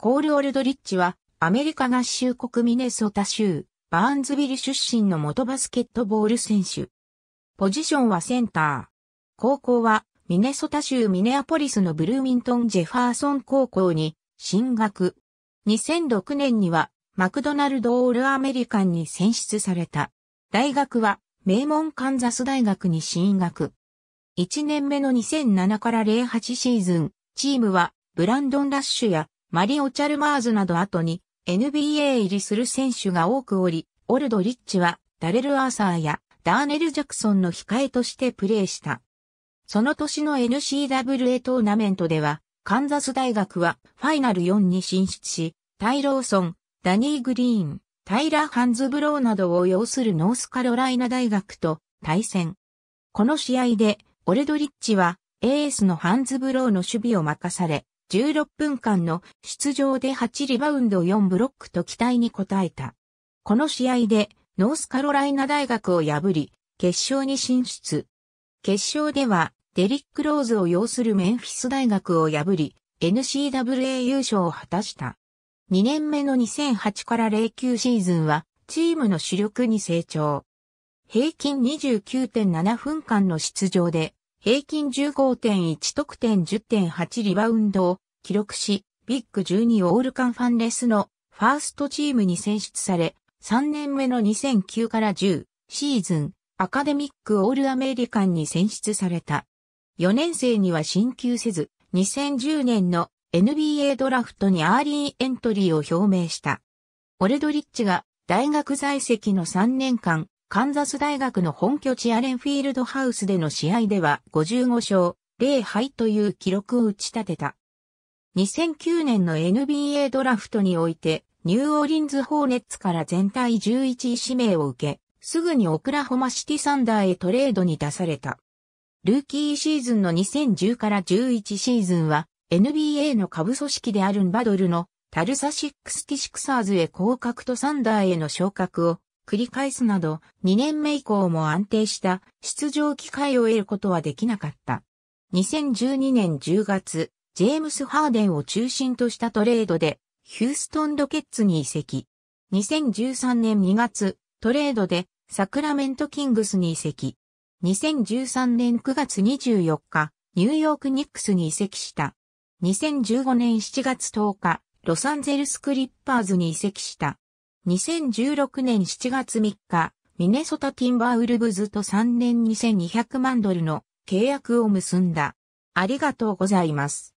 コール・オルドリッチは、アメリカ合衆国ミネソタ州、バーンズビル出身の元バスケットボール選手。ポジションはセンター。高校は、ミネソタ州ミネアポリスのブルーミントン・ジェファーソン高校に進学。2006年には、マクドナルド・オール・アメリカンに選出された。大学は、名門カンザス大学に進学。1年目の2007から08シーズン、チームは、ブランドン・ラッシュやマリオ・チャルマーズなど後に NBA 入りする選手が多くおり、オルドリッチはダレル・アーサーやダーネル・ジャクソンの控えとしてプレーした。その年の n c w a トーナメントでは、カンザス大学はファイナル4に進出し、タイローソン、ダニー・グリーン、タイラー・ハンズブローなどを擁するノースカロライナ大学と対戦。この試合で、オルドリッチはエースのハンズブローの守備を任され、16分間の出場で8リバウンド4ブロックと期待に応えた。この試合でノースカロライナ大学を破り、決勝に進出。決勝ではデリック・ローズを擁するメンフィス大学を破り、n c w a 優勝を果たした。2年目の2008から09シーズンは、チームの主力に成長。平均29.7分間の出場で、平均15.1得点10.8リバウンドを記録し、ビッグ12オールカンファンレスのファーストチームに選出され、3年目の2009から10シーズンアカデミックオールアメリカンに選出された。4年生には進級せず、2010年の NBA ドラフトにアーリーエントリーを表明した。オレドリッチが大学在籍の3年間、カンザス大学の本拠地アレンフィールドハウスでの試合では55勝0敗という記録を打ち立てた。2009年の NBA ドラフトにおいて、ニューオーリンズ・ホーネッツから全体11位指名を受け、すぐにオクラホマシティサンダーへトレードに出された。ルーキーシーズンの2010から11シーズンは、NBA の下部組織であるンバドルのタルサシックスティシクサーズへ降格とサンダーへの昇格を繰り返すなど、2年目以降も安定した出場機会を得ることはできなかった。2012年10月、ジェームス・ハーデンを中心としたトレードで、ヒューストン・ロケッツに移籍。2013年2月、トレードで、サクラメント・キングスに移籍。2013年9月24日、ニューヨーク・ニックスに移籍した。2015年7月10日、ロサンゼルス・クリッパーズに移籍した。2016年7月3日、ミネソタティンバーウルブズと3年2200万ドルの契約を結んだ。ありがとうございます。